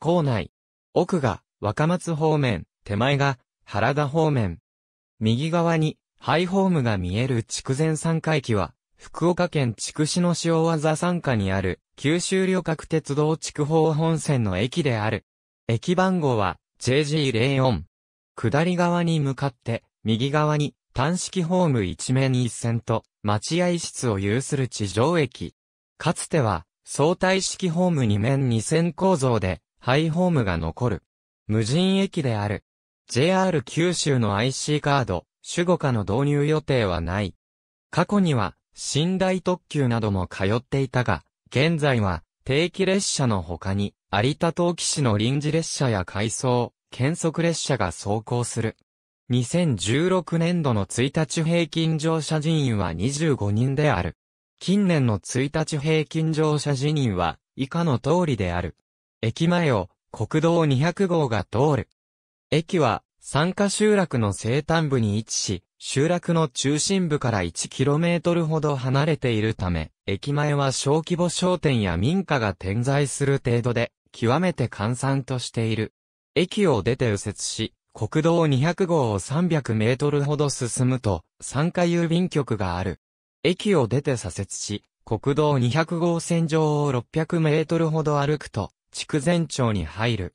校内。奥が若松方面、手前が原田方面。右側にハイホームが見える筑前三回駅は、福岡県筑紫の塩技和山下にある九州旅客鉄道筑豊本線の駅である。駅番号は JG04。下り側に向かって、右側に単式ホーム一面一線と待合室を有する地上駅。かつては相対式ホーム二面二線構造で、ハイホームが残る。無人駅である。JR 九州の IC カード、守護課の導入予定はない。過去には、寝台特急なども通っていたが、現在は、定期列車の他に、有田東紀市の臨時列車や回送、検測列車が走行する。2016年度の1日平均乗車人員は25人である。近年の1日平均乗車人員は、以下の通りである。駅前を国道200号が通る。駅は、参加集落の西端部に位置し、集落の中心部から 1km ほど離れているため、駅前は小規模商店や民家が点在する程度で、極めて閑散としている。駅を出て右折し、国道200号を300メートルほど進むと、参加郵便局がある。駅を出て左折し、国道200号線上を600メートルほど歩くと、筑前町に入る。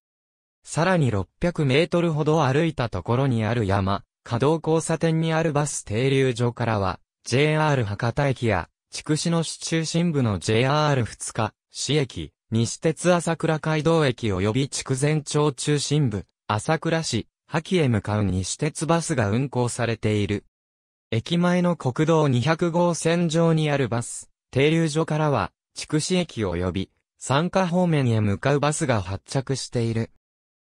さらに600メートルほど歩いたところにある山、稼働交差点にあるバス停留所からは、JR 博多駅や、筑紫野市中心部の JR 二日、市駅、西鉄朝倉街道駅及び筑前町中心部、朝倉市、覇気へ向かう西鉄バスが運行されている。駅前の国道200号線上にあるバス、停留所からは、筑紫駅及び、参加方面へ向かうバスが発着している。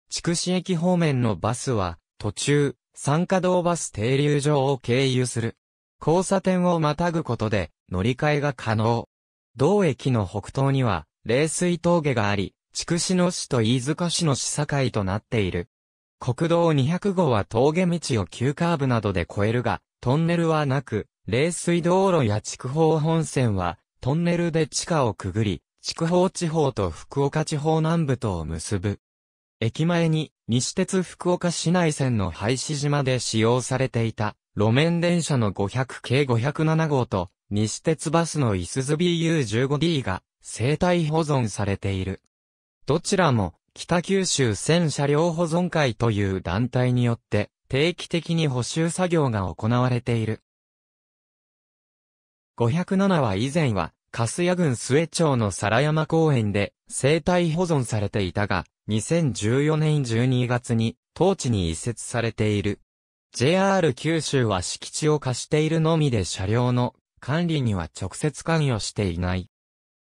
筑紫駅方面のバスは、途中、参加道バス停留場を経由する。交差点をまたぐことで、乗り換えが可能。同駅の北東には、冷水峠があり、筑紫野市と飯塚市の市境となっている。国道200号は峠道を急カーブなどで越えるが、トンネルはなく、冷水道路や筑豊本線は、トンネルで地下をくぐり、筑豊地方と福岡地方南部とを結ぶ。駅前に、西鉄福岡市内線の廃止島で使用されていた、路面電車の500系507号と、西鉄バスのいすず BU15D が、生体保存されている。どちらも、北九州線車両保存会という団体によって、定期的に補修作業が行われている。507は以前は、粕谷郡末町の皿山公園で生態保存されていたが、2014年12月に当地に移設されている。JR 九州は敷地を貸しているのみで車両の管理には直接関与していない。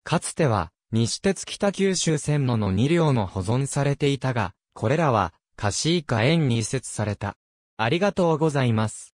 かつては、西鉄北九州線路の2両も保存されていたが、これらは、貸し以下園に移設された。ありがとうございます。